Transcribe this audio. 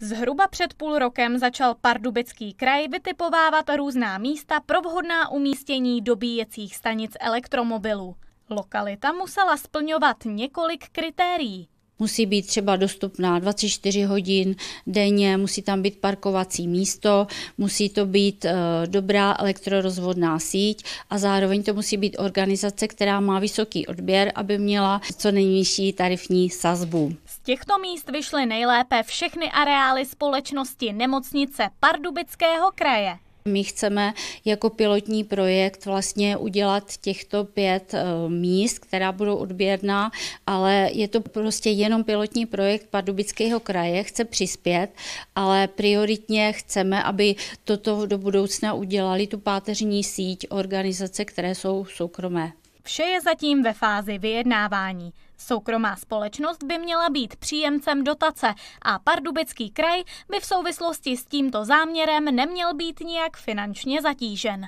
Zhruba před půl rokem začal Pardubický kraj vytipovávat různá místa pro vhodná umístění dobíjecích stanic elektromobilů. Lokalita musela splňovat několik kritérií. Musí být třeba dostupná 24 hodin denně, musí tam být parkovací místo, musí to být eh, dobrá elektrorozvodná síť a zároveň to musí být organizace, která má vysoký odběr, aby měla co nejnižší tarifní sazbu. Z těchto míst vyšly nejlépe všechny areály společnosti Nemocnice Pardubického kraje. My chceme jako pilotní projekt vlastně udělat těchto pět eh, míst, která budou odběrná, ale je to prostě jenom pilotní projekt Pardubického kraje, chce přispět, ale prioritně chceme, aby toto do budoucna udělali tu páteřní síť organizace, které jsou soukromé. Vše je zatím ve fázi vyjednávání. Soukromá společnost by měla být příjemcem dotace a Pardubický kraj by v souvislosti s tímto záměrem neměl být nijak finančně zatížen.